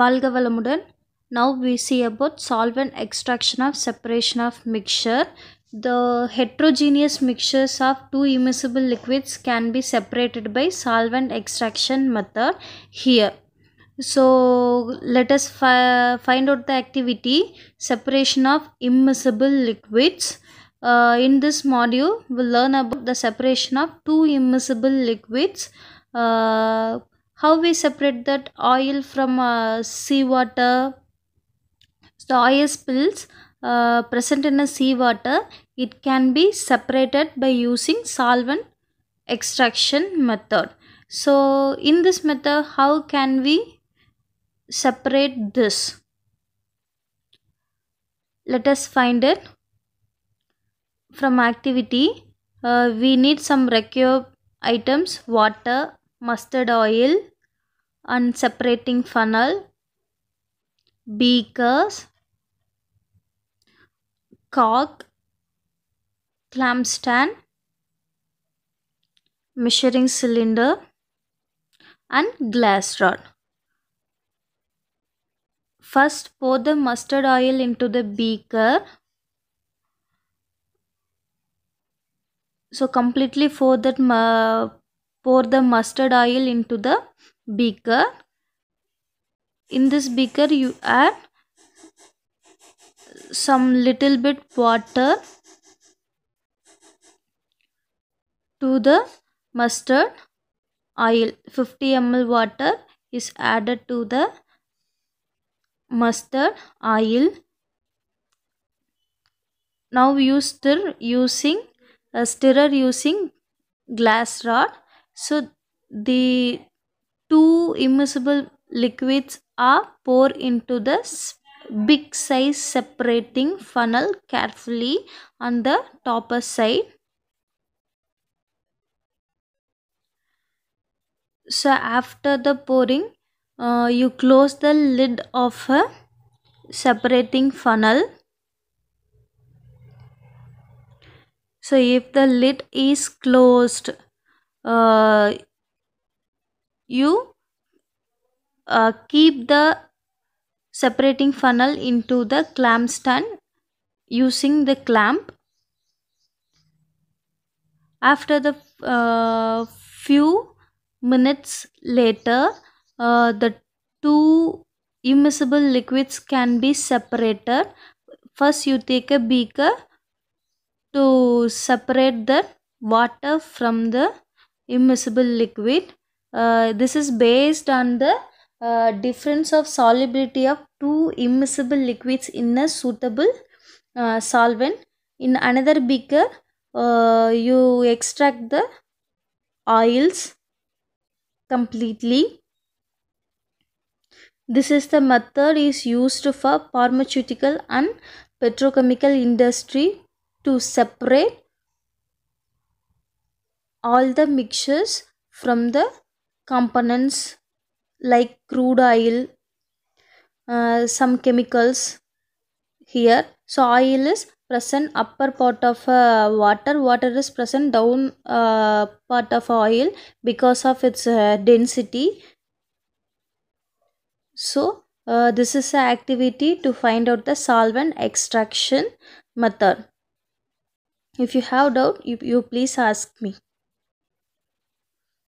Valgavalamudan. Now we see about solvent extraction of separation of mixture. The heterogeneous mixtures of two immiscible liquids can be separated by solvent extraction method here. So let us fi find out the activity separation of immiscible liquids. Uh, in this module, we'll learn about the separation of two immiscible liquids. Uh, how we separate that oil from uh, seawater the oil spills uh, present in a seawater it can be separated by using solvent extraction method so in this method how can we separate this let us find it from activity uh, we need some required items water mustard oil and separating funnel, beakers, cock, clamp stand, measuring cylinder and glass rod. First pour the mustard oil into the beaker. So completely pour that pour the mustard oil into the beaker in this beaker you add some little bit water to the mustard oil 50 ml water is added to the mustard oil now you stir using a uh, stirrer using glass rod so the two immiscible liquids are poured into the big size separating funnel carefully on the topper side. So after the pouring, uh, you close the lid of a separating funnel. So if the lid is closed, uh, you uh, keep the separating funnel into the clamp stand using the clamp after the uh, few minutes later uh, the two immiscible liquids can be separated first you take a beaker to separate the water from the immiscible liquid uh, this is based on the uh, difference of solubility of two immiscible liquids in a suitable uh, solvent in another beaker uh, you extract the oils completely this is the method is used for pharmaceutical and petrochemical industry to separate all the mixtures from the components like crude oil uh, some chemicals here so oil is present upper part of uh, water water is present down uh, part of oil because of its uh, density so uh, this is an activity to find out the solvent extraction method if you have doubt you, you please ask me